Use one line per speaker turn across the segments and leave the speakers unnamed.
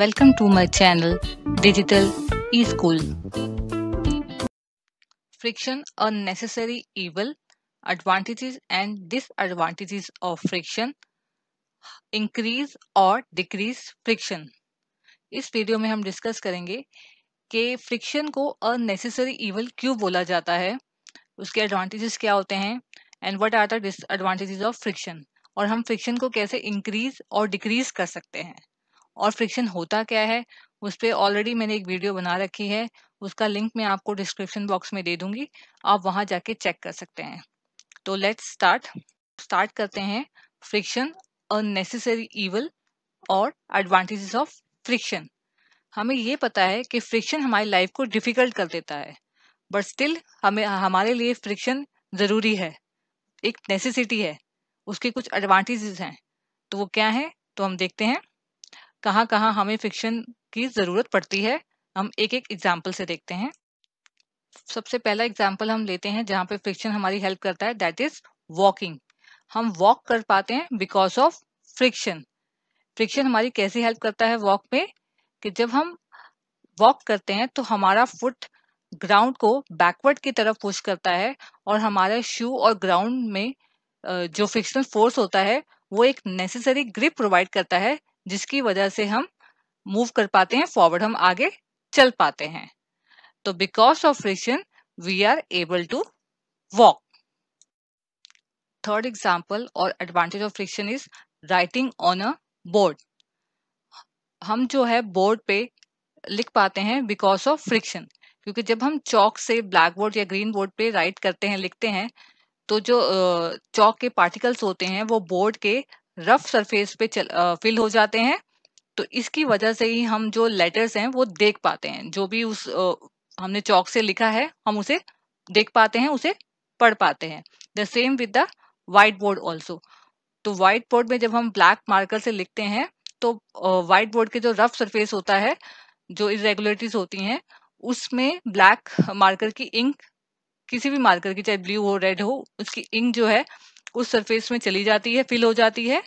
welcome to my channel Digital eSchool. Friction a necessary evil, advantages and disadvantages of friction, increase or decrease friction. इस video में हम discuss करेंगे कि friction को unnecessary evil क्यों बोला जाता है उसके एडवांटेजेस क्या होते हैं and what are the disadvantages of friction और हम फ्रिक्शन को कैसे इंक्रीज और डिक्रीज कर सकते हैं और फ्रिक्शन होता क्या है उस पर ऑलरेडी मैंने एक वीडियो बना रखी है उसका लिंक मैं आपको डिस्क्रिप्शन बॉक्स में दे दूंगी आप वहां जाके चेक कर सकते हैं तो लेट्स स्टार्ट स्टार्ट करते हैं फ्रिक्शन अननेसेसरी ईवल और एडवांटेजेस ऑफ फ्रिक्शन हमें ये पता है कि फ्रिक्शन हमारी लाइफ को डिफिकल्ट कर देता है बट स्टिल हमें हमारे लिए फ्रिक्शन ज़रूरी है एक नेसेसिटी है उसके कुछ एडवांटेजेस हैं तो वो क्या है तो हम देखते हैं कहाँ कहाँ हमें फिक्शन की ज़रूरत पड़ती है हम एक एक एग्जाम्पल से देखते हैं सबसे पहला एग्जाम्पल हम लेते हैं जहाँ पे फ्रिक्शन हमारी हेल्प करता है दैट इज वॉकिंग हम वॉक कर पाते हैं बिकॉज ऑफ फ्रिक्शन फ्रिक्शन हमारी कैसे हेल्प करता है वॉक में कि जब हम वॉक करते हैं तो हमारा फुट ग्राउंड को बैकवर्ड की तरफ पुश करता है और हमारे शू और ग्राउंड में जो फ्रिक्शनल फोर्स होता है वो एक नेसेसरी ग्रिप प्रोवाइड करता है जिसकी वजह से हम मूव कर पाते हैं फॉरवर्ड हम आगे चल पाते हैं तो because of friction we are able to walk third example और advantage of friction is writing on a board हम जो है बोर्ड पे लिख पाते हैं बिकॉज ऑफ फ्रिक्शन क्योंकि जब हम चौक से ब्लैक बोर्ड या ग्रीन बोर्ड पे राइट करते हैं लिखते हैं तो जो चौक के पार्टिकल्स होते हैं वो बोर्ड के रफ सरफेस पे चल फिल हो जाते हैं तो इसकी वजह से ही हम जो लेटर्स हैं वो देख पाते हैं जो भी उस आ, हमने चौक से लिखा है हम उसे देख पाते हैं उसे पढ़ पाते हैं the same with the white board also तो व्हाइट बोर्ड में जब हम ब्लैक मार्कर से लिखते हैं तो व्हाइट बोर्ड के जो रफ सरफेस होता है जो इरेगुलरिटीज होती हैं उसमें ब्लैक मार्कर की इंक किसी भी मार्कर की चाहे ब्लू हो रेड हो उसकी इंक जो है उस सरफेस में चली जाती है फिल हो जाती है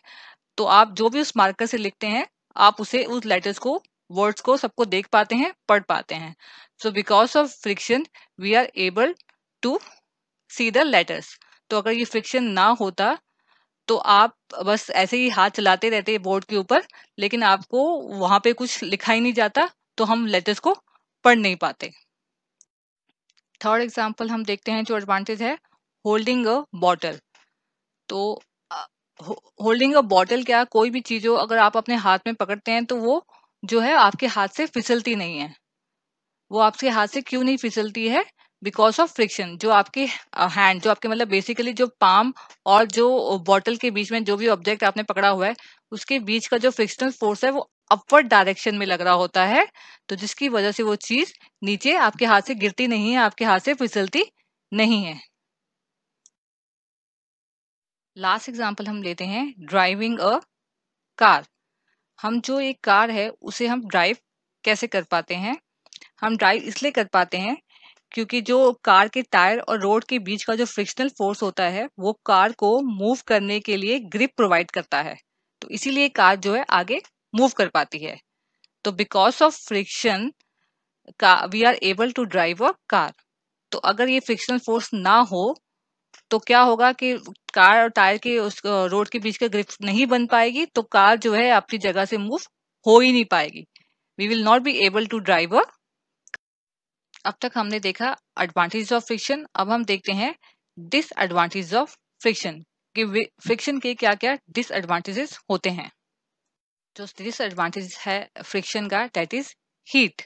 तो आप जो भी उस मार्कर से लिखते हैं आप उसे उस लेटर्स को वर्ड्स को सबको देख पाते हैं पढ़ पाते हैं so because of friction we are able to see the letters तो अगर ये फ्रिक्शन ना होता तो आप बस ऐसे ही हाथ चलाते रहते बोर्ड के ऊपर लेकिन आपको वहां पे कुछ लिखा ही नहीं जाता तो हम लेटर्स को पढ़ नहीं पाते थर्ड एग्जाम्पल हम देखते हैं जो एडवांटेज है होल्डिंग अ बॉटल तो होल्डिंग अ बॉटल क्या कोई भी चीज़ हो अगर आप अपने हाथ में पकड़ते हैं तो वो जो है आपके हाथ से फिसलती नहीं है वो आपके हाथ से क्यों नहीं फिसलती है बिकॉज ऑफ फ्रिक्शन जो आपके हैंड जो आपके मतलब बेसिकली जो पाम और जो बॉटल के बीच में जो भी ऑब्जेक्ट आपने पकड़ा हुआ है उसके बीच का जो फ्रिक्शनल फोर्स है वो अपवर्ड डायरेक्शन में लग रहा होता है तो जिसकी वजह से वो चीज नीचे आपके हाथ से गिरती नहीं है आपके हाथ से फिसलती नहीं है लास्ट एग्जाम्पल हम लेते हैं ड्राइविंग अ कार हम जो एक कार है उसे हम ड्राइव कैसे कर पाते हैं हम ड्राइव इसलिए कर पाते हैं क्योंकि जो कार के टायर और रोड के बीच का जो फ्रिक्शनल फोर्स होता है वो कार को मूव करने के लिए ग्रिप प्रोवाइड करता है तो इसीलिए कार जो है आगे मूव कर पाती है तो because of friction we are able to drive a car तो अगर ये फ्रिक्शनल फोर्स ना हो तो क्या होगा कि कार और टायर के उस रोड के बीच का ग्रिप नहीं बन पाएगी तो कार जो है आपकी जगह से मूव हो ही नहीं पाएगी we will not be able to drive अब तक हमने देखा एडवांटेज ऑफ फ्रिक्शन अब हम देखते हैं डिसएडवांटेज ऑफ फ्रिक्शन कि फ्रिक्शन के क्या क्या डिसएडवांटेजेस होते हैं जो डिसएडवांटेज है फ्रिक्शन का डेट इज हीट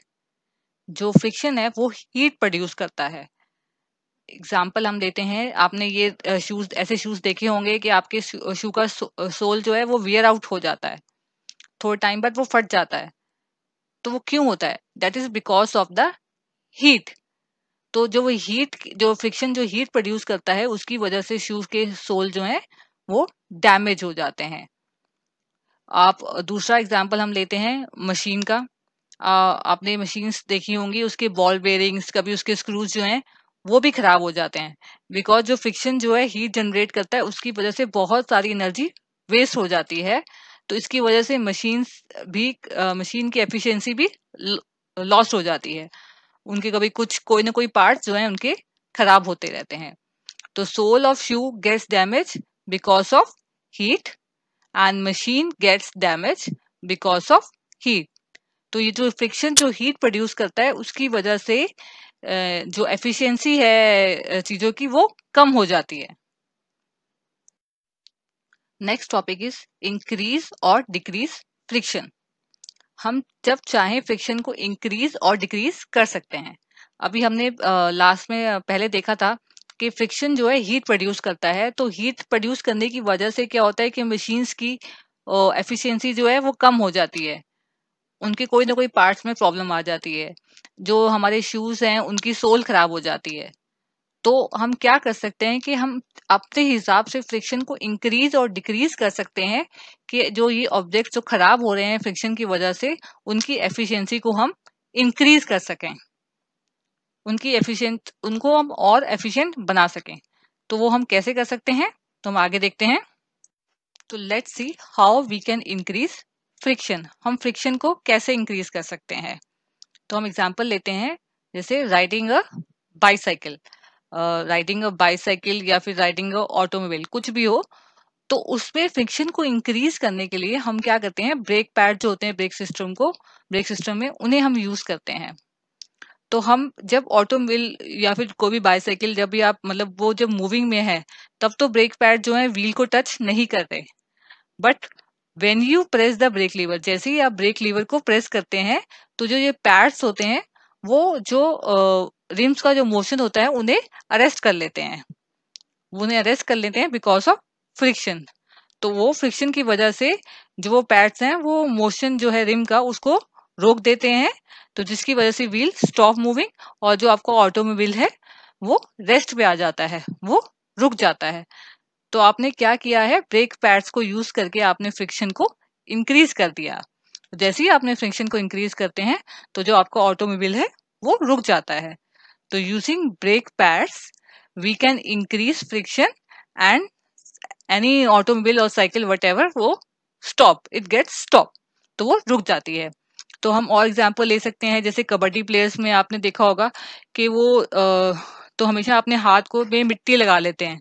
जो फ्रिक्शन है वो हीट प्रोड्यूस करता है एग्जाम्पल हम लेते हैं आपने ये शूज ऐसे शूज देखे होंगे कि आपके शू का सोल जो है वो वियर आउट हो जाता है थोड़े टाइम बाद वो फट जाता है तो वो क्यों होता है that is because of the heat तो जो वो हीट जो फ्रिक्शन जो हीट प्रोड्यूस करता है उसकी वजह से शूज के सोल जो है वो डैमेज हो जाते हैं आप दूसरा एग्जाम्पल हम लेते हैं मशीन का आ, आपने मशीन्स देखी होंगी उसके बॉल बेरिंग्स कभी उसके स्क्रूज जो हैं वो भी खराब हो जाते हैं बिकॉज जो फ्रिक्शन जो है हीट जनरेट करता है उसकी वजह से बहुत सारी एनर्जी वेस्ट हो जाती है तो इसकी वजह से मशीन भी मशीन की एफिशिएंसी भी लॉस हो जाती है उनके कभी कुछ कोई ना कोई पार्ट जो है उनके खराब होते रहते हैं तो sole of shoe gets damage because of heat and machine gets damage because of heat तो ये जो फ्रिक्शन जो हीट प्रोड्यूस करता है उसकी वजह से जो एफिशिएंसी है चीज़ों की वो कम हो जाती है नेक्स्ट टॉपिक इज इंक्रीज और डिक्रीज फ्रिक्शन हम जब चाहें फ्रिक्शन को इंक्रीज और डिक्रीज कर सकते हैं अभी हमने लास्ट में पहले देखा था कि फ्रिक्शन जो है हीट प्रोड्यूस करता है तो हीट प्रोड्यूस करने की वजह से क्या होता है कि मशीन्स की एफिशिएंसी जो है वो कम हो जाती है उनके कोई ना कोई पार्ट्स में प्रॉब्लम आ जाती है जो हमारे शूज हैं उनकी सोल खराब हो जाती है तो हम क्या कर सकते हैं कि हम अपने हिसाब से फ्रिक्शन को इंक्रीज और डिक्रीज कर सकते हैं कि जो ये ऑब्जेक्ट जो खराब हो रहे हैं फ्रिक्शन की वजह से उनकी एफिशिएंसी को हम इंक्रीज कर सकें उनकी एफिशिएंट उनको हम और एफिशिएंट बना सकें तो वो हम कैसे कर सकते हैं तो हम आगे देखते हैं तो let's see how we can increase friction हम फ्रिक्शन को कैसे इंक्रीज कर सकते हैं तो हम एग्जाम्पल लेते हैं जैसे riding a bicycle riding a bicycle या फिर राइडिंग अ ऑटोमोबाइल कुछ भी हो तो उसमें फ्रिक्शन को इंक्रीज करने के लिए हम क्या करते हैं ब्रेक पैड जो होते हैं ब्रेक सिस्टम को ब्रेक सिस्टम में उन्हें हम यूज करते हैं तो हम जब ऑटोमोबाइल या फिर कोई भी बाईसाइकिल जब भी आप मतलब वो जब मूविंग में है तब तो ब्रेक पैड जो है व्हील को टच नहीं करते but when you press the brake lever जैसे ही आप ब्रेक लीवर को प्रेस करते हैं तो जो ये पैड्स होते हैं वो जो रिम्स का जो मोशन होता है उन्हें अरेस्ट कर लेते हैं उन्हें अरेस्ट कर लेते हैं बिकॉज ऑफ फ्रिक्शन तो वो फ्रिक्शन की वजह से जो वो पैड्स हैं वो मोशन जो है रिम का उसको रोक देते हैं तो जिसकी वजह से व्हील स्टॉप मूविंग और जो आपका ऑटोमोबाइल है वो रेस्ट पे आ जाता है वो रुक जाता है तो आपने क्या किया है ब्रेक पैड्स को यूज करके आपने फ्रिक्शन को इंक्रीज कर दिया जैसे ही आपने फ्रिक्शन को इंक्रीज करते हैं तो जो आपका ऑटोमोबाइल है वो रुक जाता है तो using brake pads we can increase friction and any automobile और साइकिल वट वो स्टॉप इट गेट्स स्टॉप तो वो रुक जाती है तो हम और एग्जाम्पल ले सकते हैं जैसे कबड्डी प्लेयर्स में आपने देखा होगा कि वो आ, तो हमेशा अपने हाथ को में मिट्टी लगा लेते हैं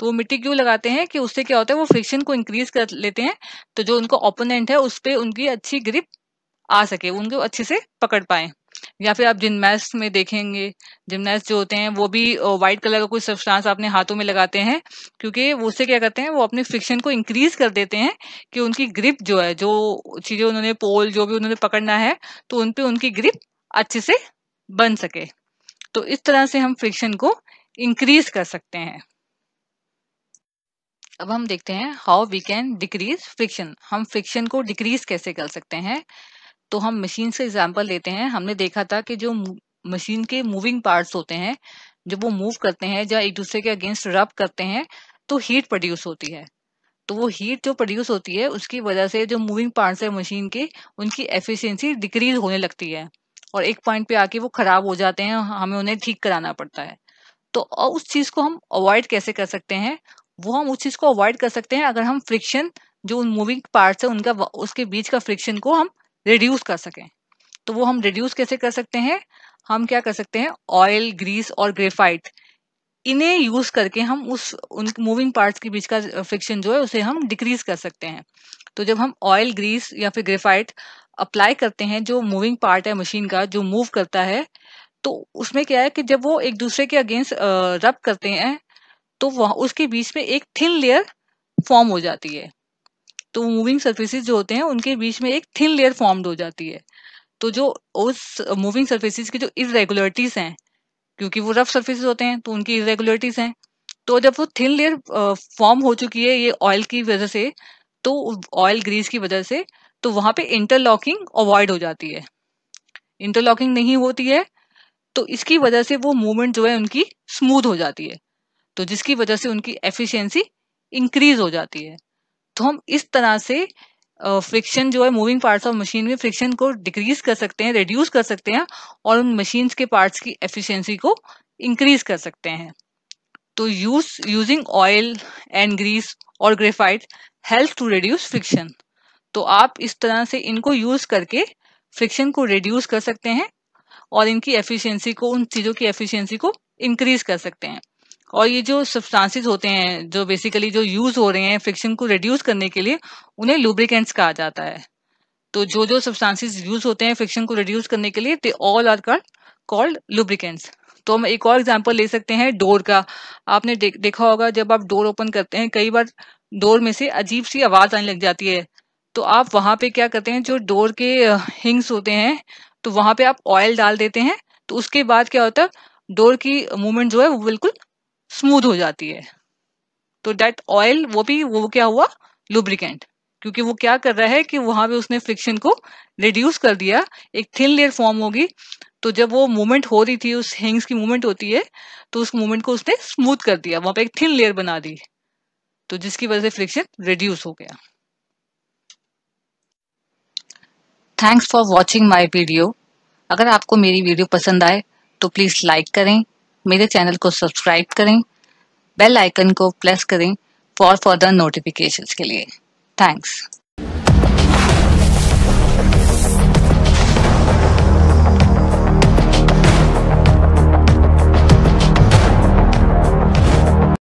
तो वो मिट्टी क्यों लगाते हैं कि उससे क्या होता है वो फ्रिक्शन को इंक्रीज कर लेते हैं तो जो उनका ओपोनेंट है उस पर उनकी अच्छी ग्रिप आ सके उनको अच्छे से पकड़ पाए या फिर आप जिमनास्ट में देखेंगे जिमनास्ट जो होते हैं वो भी व्हाइट कलर का कोई सब्सटेंस अपने हाथों में लगाते हैं क्योंकि वो उससे क्या करते हैं वो अपने फ्रिक्शन को इंक्रीज कर देते हैं कि उनकी ग्रिप जो है जो चीज़ें उन्होंने पोल जो भी उन्होंने पकड़ना है तो उन पर उनकी ग्रिप अच्छे से बन सके तो इस तरह से हम फ्रिक्शन को इंक्रीज कर सकते हैं अब हम देखते हैं how we can decrease friction हम फ्रिक्शन को डिक्रीज कैसे कर सकते हैं तो हम मशीन से एग्जाम्पल लेते हैं हमने देखा था कि जो मशीन के मूविंग पार्ट्स होते हैं जब वो मूव करते हैं या एक दूसरे के अगेंस्ट रब करते हैं तो हीट प्रोड्यूस होती है तो वो हीट जो प्रोड्यूस होती है उसकी वजह से जो मूविंग पार्ट्स है मशीन के उनकी एफिशिएंसी डिक्रीज होने लगती है और एक पॉइंट पे आके वो खराब हो जाते हैं हमें उन्हें ठीक कराना पड़ता है तो उस चीज़ को हम अवॉइड कैसे कर सकते हैं वो हम उस चीज़ को अवॉइड कर सकते हैं अगर हम फ्रिक्शन जो उन मूविंग पार्ट्स है उनका उसके बीच का फ्रिक्शन को हम रिड्यूस कर सकें तो वो हम रिड्यूस कैसे कर सकते हैं हम क्या कर सकते हैं ऑयल ग्रीस और ग्रेफाइट इन्हें यूज करके हम उस उन मूविंग पार्ट्स के बीच का फ्रिक्शन जो है उसे हम डिक्रीज कर सकते हैं तो जब हम ऑयल ग्रीस या फिर ग्रेफाइट अप्लाई करते हैं जो मूविंग पार्ट है मशीन का जो मूव करता है तो उसमें क्या है कि जब वो एक दूसरे के अगेंस्ट रब करते हैं तो वह उसके बीच में एक थिन लेयर फॉर्म हो जाती है तो मूविंग सर्फेसिस जो होते हैं उनके बीच में एक थिन लेयर फॉर्म्ड हो जाती है तो जो उस मूविंग सर्फेसिस की जो इरेगुलरिटीज हैं क्योंकि वो रफ सर्फेसिस होते हैं तो उनकी इरेगुलरिटीज हैं तो जब वो थिन लेयर फॉर्म हो चुकी है ये ऑयल की वजह से तो ऑयल ग्रीस की वजह से तो वहां पे इंटरलॉकिंग अवॉइड हो जाती है इंटरलॉकिंग नहीं होती है तो इसकी वजह से वो मूवमेंट जो है उनकी स्मूथ हो जाती है तो जिसकी वजह से उनकी एफिशिएंसी इंक्रीज हो जाती है तो हम इस तरह से फ्रिक्शन जो है मूविंग पार्ट्स ऑफ मशीन में फ्रिक्शन को डिक्रीज कर सकते हैं रिड्यूस कर सकते हैं और उन मशीन के पार्ट्स की एफिशियंसी को इंक्रीज कर सकते हैं तो use using oil and grease और graphite help to reduce friction तो आप इस तरह से इनको यूज करके फ्रिक्शन को रिड्यूस कर सकते हैं और इनकी एफिशिएंसी को उन चीज़ों की एफिशिएंसी को इंक्रीज कर सकते हैं और ये जो सब्सटेंसेस होते हैं जो बेसिकली जो यूज हो रहे हैं फ्रिक्शन को रिड्यूस करने के लिए उन्हें लुब्रिकेंट्स कहा जाता है तो जो जो सब्सटेंसेस यूज होते हैं फ्रिक्शन को रिड्यूस करने के लिए they all are called lubricants तो हम एक और एग्जाम्पल ले सकते हैं डोर का आपने दे, देखा होगा जब आप डोर ओपन करते हैं कई बार डोर में से अजीब सी आवाज आने लग जाती है तो आप वहां पे क्या करते हैं जो डोर के हिंग्स होते हैं तो वहां पे आप ऑयल डाल देते हैं तो उसके बाद क्या होता है डोर की मूवमेंट जो है वो बिल्कुल स्मूथ हो जाती है तो डेट ऑयल वो भी वो क्या हुआ लुब्रिकेंट क्योंकि वो क्या कर रहा है कि वहां पे उसने फ्रिक्शन को रिड्यूस कर दिया एक थिन लेयर फॉर्म होगी तो जब वो मूवमेंट हो रही थी उस हेंग्स की मूवमेंट होती है तो उस मूवमेंट को उसने स्मूथ कर दिया वहां पे एक थिन लेयर बना दी तो जिसकी वजह से फ्रिक्शन रिड्यूस हो गया thanks for watching my video अगर आपको मेरी वीडियो पसंद आए तो प्लीज़ लाइक करें मेरे चैनल को सब्सक्राइब करें बेल आइकन को प्रेस करें फॉर फर्दर नोटिफिकेशंस के लिए थैंक्स